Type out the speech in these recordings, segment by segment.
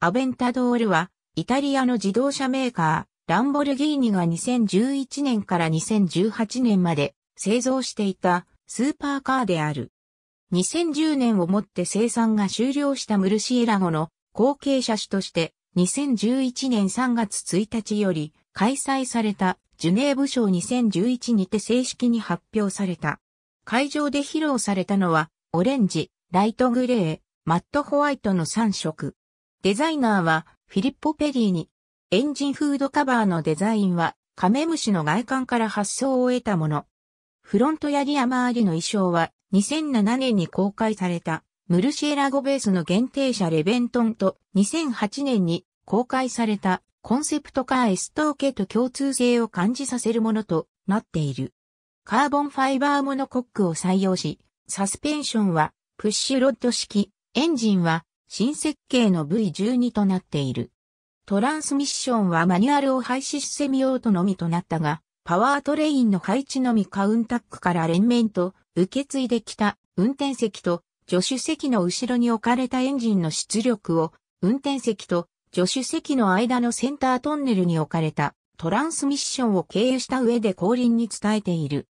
アベンタドールは、イタリアの自動車メーカー、ランボルギーニが2011年から2018年まで製造していたスーパーカーである。2010年をもって生産が終了したムルシエラゴの後継車種として、2011年3月1日より開催されたジュネーブ賞2011にて正式に発表された。会場で披露されたのは、オレンジ、ライトグレー、マットホワイトの3色。デザイナーはフィリッポ・ペリーに。エンジンフードカバーのデザインはカメムシの外観から発想を得たもの。フロントやリア周りの衣装は2007年に公開されたムルシエラゴベースの限定車レベントンと2008年に公開されたコンセプトカーエストーケと共通性を感じさせるものとなっている。カーボンファイバーモノコックを採用し、サスペンションはプッシュロッド式、エンジンは新設計の V12 となっている。トランスミッションはマニュアルを廃止してみようとのみとなったが、パワートレインの配置のみカウンタックから連綿と受け継いできた運転席と助手席の後ろに置かれたエンジンの出力を運転席と助手席の間のセンタートンネルに置かれたトランスミッションを経由した上で後輪に伝えている。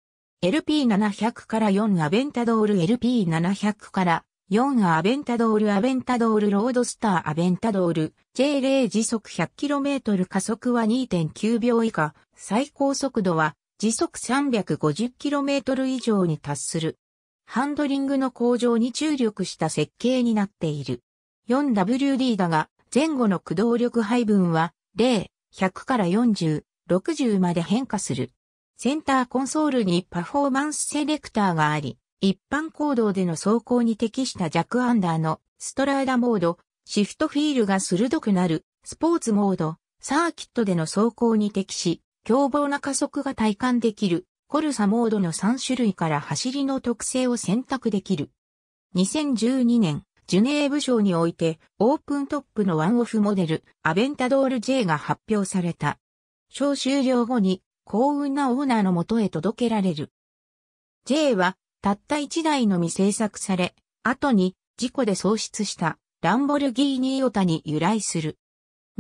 LP700 から4アベンタドール LP700 から4アベンタドールアベンタドールロードスターアベンタドール J0 時速 100km 加速は2.9秒以下最高速度は時速 350km 以上に達する。ハンドリングの向上に注力した設計になっている。4WD だが前後の駆動力配分は0、100から40、60まで変化する。センターコンソールにパフォーマンスセレクターがあり、一般行動での走行に適した弱アンダーのストラーダモード、シフトフィールが鋭くなるスポーツモード、サーキットでの走行に適し、凶暴な加速が体感できるコルサモードの3種類から走りの特性を選択できる。2012年、ジュネーブ賞においてオープントップのワンオフモデル、アベンタドール J が発表された。賞終了後に幸運なオーナーのもとへ届けられる。J はたった一台のみ製作され、後に事故で喪失したランボルギーニイオタに由来する。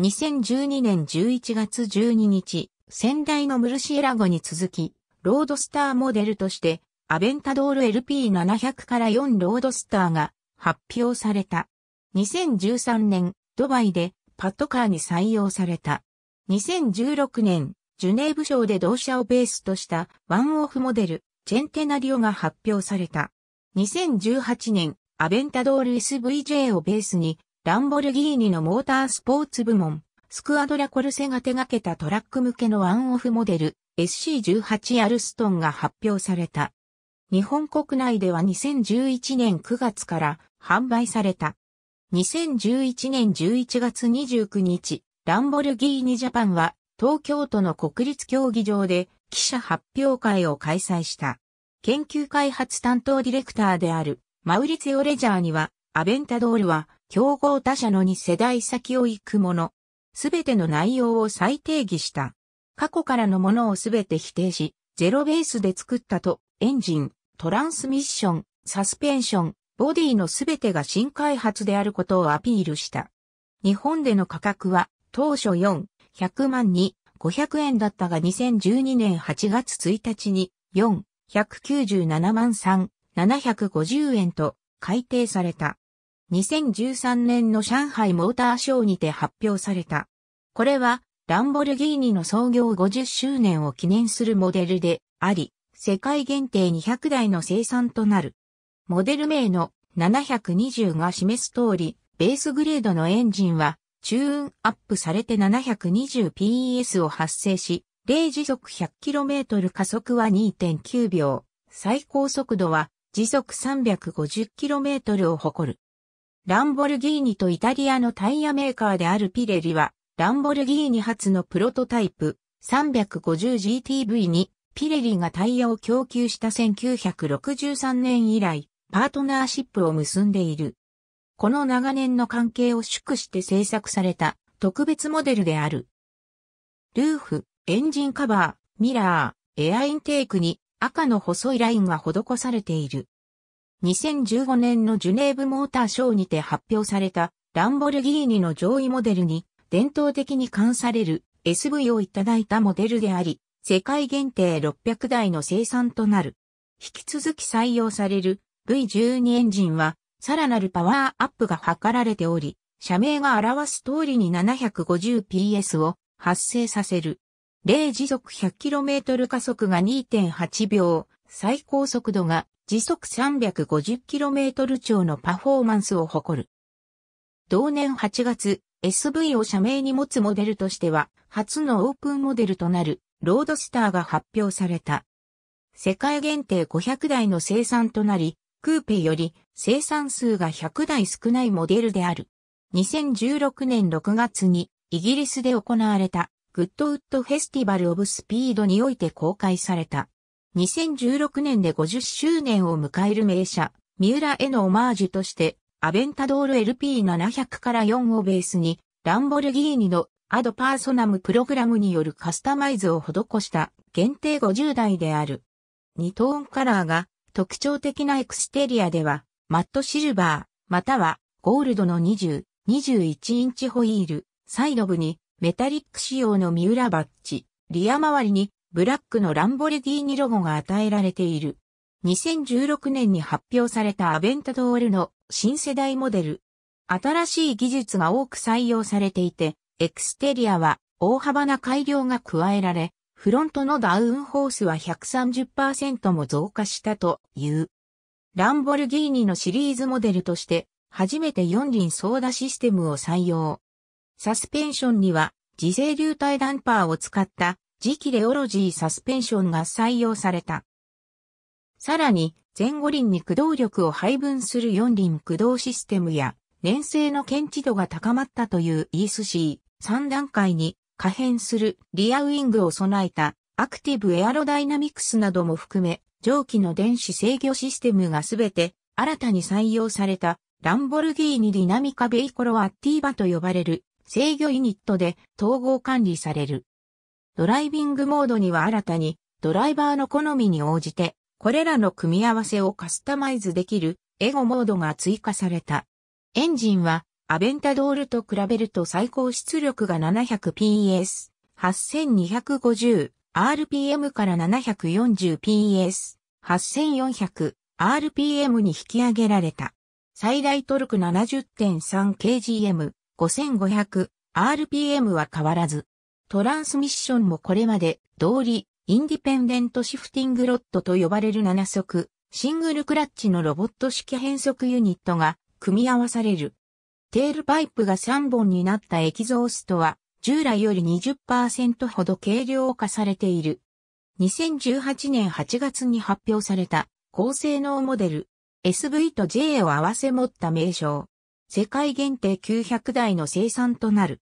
2012年11月12日、先代のムルシエラゴに続き、ロードスターモデルとして、アベンタドール LP700 から4ロードスターが発表された。2013年、ドバイでパッドカーに採用された。2016年、ジュネーブ賞で同社をベースとしたワンオフモデル、チェンテナリオが発表された。2018年、アベンタドール SVJ をベースに、ランボルギーニのモータースポーツ部門、スクアドラコルセが手掛けたトラック向けのワンオフモデル、SC18 アルストンが発表された。日本国内では2011年9月から販売された。2011年11月29日、ランボルギーニジャパンは東京都の国立競技場で記者発表会を開催した。研究開発担当ディレクターであるマウリツィオ・レジャーには、アベンタドールは競合他社の2世代先を行くもの、すべての内容を再定義した。過去からのものをすべて否定し、ゼロベースで作ったと、エンジン、トランスミッション、サスペンション、ボディのすべてが新開発であることをアピールした。日本での価格は当初4、100万に500円だったが2012年8月1日に4、197万3、750円と改定された。2013年の上海モーターショーにて発表された。これは、ランボルギーニの創業50周年を記念するモデルであり、世界限定200台の生産となる。モデル名の720が示す通り、ベースグレードのエンジンはチューンアップされて 720PS を発生し、0時速 100km 加速は2.9秒、最高速度は時速 350km を誇る。ランボルギーニとイタリアのタイヤメーカーであるピレリは、ランボルギーニ発のプロトタイプ 350GTV にピレリがタイヤを供給した1963年以来、パートナーシップを結んでいる。この長年の関係を祝して制作された特別モデルである。ルーフ、エンジンカバー、ミラー、エアインテークに赤の細いラインが施されている。2015年のジュネーブモーターショーにて発表されたランボルギーニの上位モデルに伝統的に関される SV をいただいたモデルであり、世界限定600台の生産となる。引き続き採用される V12 エンジンはさらなるパワーアップが図られており、社名が表す通りに 750PS を発生させる。例時速 100km 加速が2.8秒、最高速度が時速 350km 超のパフォーマンスを誇る。同年8月、SV を社名に持つモデルとしては、初のオープンモデルとなる、ロードスターが発表された。世界限定500台の生産となり、クーペより生産数が100台少ないモデルである。2016年6月にイギリスで行われたグッドウッドフェスティバルオブスピードにおいて公開された。2016年で50周年を迎える名車、三浦へのオマージュとして、アベンタドール LP700 から4をベースに、ランボルギーニのアドパーソナムプログラムによるカスタマイズを施した限定50台である。2トーンカラーが特徴的なエクステリアでは、マットシルバー、またはゴールドの20、21インチホイール、サイド部にメタリック仕様の三浦バッジ、リア周りにブラックのランボルギーニロゴが与えられている。2016年に発表されたアベンタドールの新世代モデル。新しい技術が多く採用されていて、エクステリアは大幅な改良が加えられ、フロントのダウンホースは130%も増加したという。ランボルギーニのシリーズモデルとして、初めて4輪操舵システムを採用。サスペンションには、自制流体ダンパーを使った磁気レオロジーサスペンションが採用された。さらに、前後輪に駆動力を配分する4輪駆動システムや、粘性の検知度が高まったという ESC3 段階に可変するリアウィングを備えたアクティブエアロダイナミクスなども含め、蒸気の電子制御システムがすべて新たに採用されたランボルギーニディナミカベイコロアッティーバと呼ばれる制御ユニットで統合管理される。ドライビングモードには新たにドライバーの好みに応じてこれらの組み合わせをカスタマイズできるエゴモードが追加された。エンジンはアベンタドールと比べると最高出力が 700PS、8250、RPM から 740PS、8400、RPM に引き上げられた。最大トルク 70.3kgm、5500、RPM は変わらず。トランスミッションもこれまで、通り、インディペンデントシフティングロットと呼ばれる7速、シングルクラッチのロボット式変速ユニットが組み合わされるテールパイプが3本になったエキゾーストは、従来より20%ほど軽量化されている。2018年8月に発表された高性能モデル SV と J を合わせ持った名称。世界限定900台の生産となる。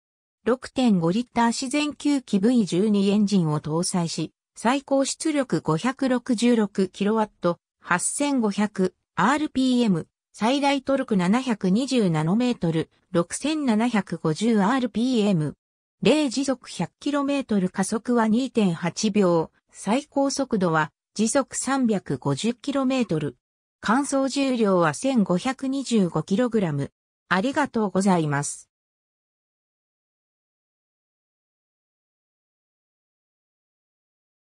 6.5リッター自然吸気 V12 エンジンを搭載し、最高出力 566kW8500 RPM 最大トルク720ナノメートル、6750rpm。0時速 100km 加速は2.8秒、最高速度は時速 350km。乾燥重量は 1525kg。ありがとうございます。